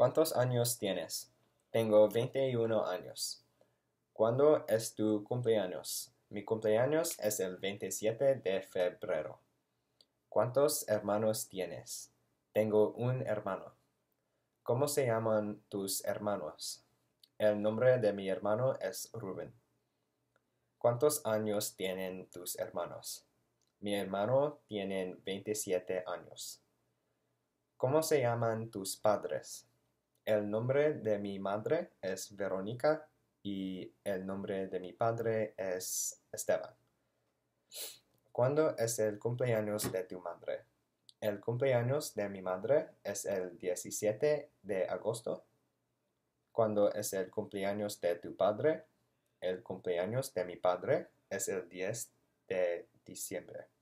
¿Cuántos años tienes? Tengo 21 años. ¿Cuándo es tu cumpleaños? Mi cumpleaños es el 27 de febrero. ¿Cuántos hermanos tienes? Tengo un hermano. ¿Cómo se llaman tus hermanos? El nombre de mi hermano es Rubén. ¿Cuántos años tienen tus hermanos? Mi hermano tiene 27 años. ¿Cómo se llaman tus padres? El nombre de mi madre es Verónica y el nombre de mi padre es Esteban. ¿Cuándo es el cumpleaños de tu madre? El cumpleaños de mi madre es el 17 de agosto. ¿Cuándo es el cumpleaños de tu padre? El cumpleaños de mi padre es el 10 de diciembre.